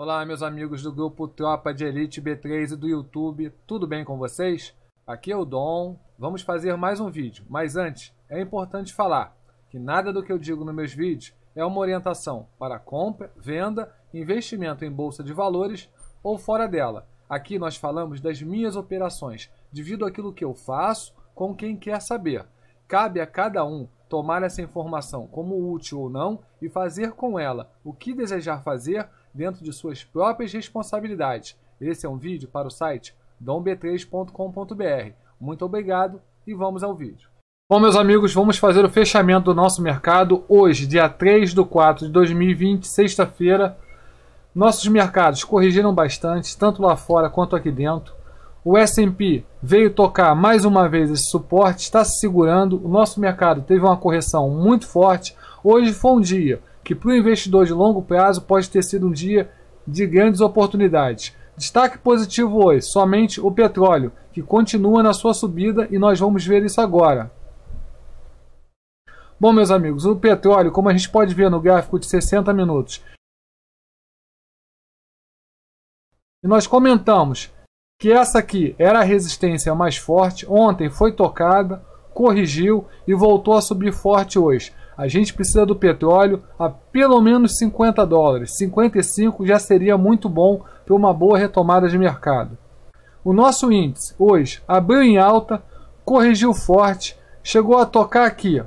Olá, meus amigos do grupo Tropa de Elite B3 e do YouTube, tudo bem com vocês? Aqui é o Dom, vamos fazer mais um vídeo, mas antes, é importante falar que nada do que eu digo nos meus vídeos é uma orientação para compra, venda, investimento em bolsa de valores ou fora dela. Aqui nós falamos das minhas operações, divido aquilo que eu faço com quem quer saber. Cabe a cada um tomar essa informação como útil ou não e fazer com ela o que desejar fazer dentro de suas próprias responsabilidades. Esse é um vídeo para o site domb3.com.br. Muito obrigado e vamos ao vídeo. Bom, meus amigos, vamos fazer o fechamento do nosso mercado hoje, dia 3 de 4 de 2020, sexta-feira. Nossos mercados corrigiram bastante, tanto lá fora quanto aqui dentro. O S&P veio tocar mais uma vez esse suporte, está se segurando. O nosso mercado teve uma correção muito forte. Hoje foi um dia que para o investidor de longo prazo pode ter sido um dia de grandes oportunidades. Destaque positivo hoje, somente o petróleo, que continua na sua subida e nós vamos ver isso agora. Bom, meus amigos, o petróleo, como a gente pode ver no gráfico de 60 minutos, e nós comentamos que essa aqui era a resistência mais forte, ontem foi tocada, corrigiu e voltou a subir forte hoje. A gente precisa do petróleo a pelo menos 50 dólares. 55 já seria muito bom para uma boa retomada de mercado. O nosso índice hoje abriu em alta, corrigiu forte, chegou a tocar aqui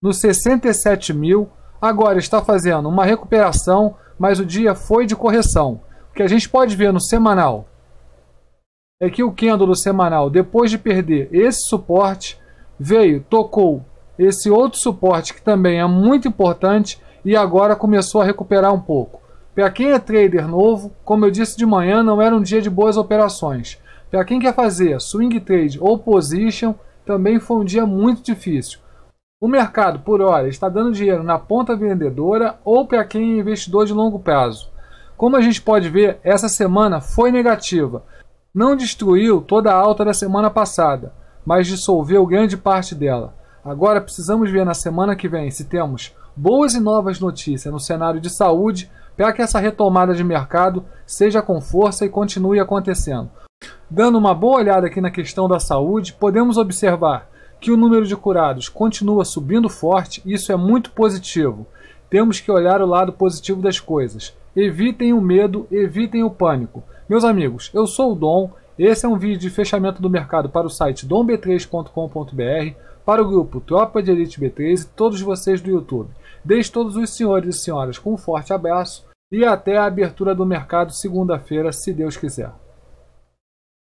nos 67 mil. Agora está fazendo uma recuperação, mas o dia foi de correção. O que a gente pode ver no semanal é que o candle semanal, depois de perder esse suporte, veio, tocou esse outro suporte que também é muito importante e agora começou a recuperar um pouco. Para quem é trader novo, como eu disse de manhã, não era um dia de boas operações. Para quem quer fazer swing trade ou position, também foi um dia muito difícil. O mercado, por hora, está dando dinheiro na ponta vendedora ou para quem é investidor de longo prazo. Como a gente pode ver, essa semana foi negativa, não destruiu toda a alta da semana passada, mas dissolveu grande parte dela. Agora precisamos ver na semana que vem se temos boas e novas notícias no cenário de saúde para que essa retomada de mercado seja com força e continue acontecendo. Dando uma boa olhada aqui na questão da saúde, podemos observar que o número de curados continua subindo forte, isso é muito positivo. Temos que olhar o lado positivo das coisas. Evitem o medo, evitem o pânico. Meus amigos, eu sou o Dom. Esse é um vídeo de fechamento do mercado para o site domb3.com.br, para o grupo Tropa de Elite B3 e todos vocês do YouTube. Deixo todos os senhores e senhoras com um forte abraço e até a abertura do mercado segunda-feira, se Deus quiser.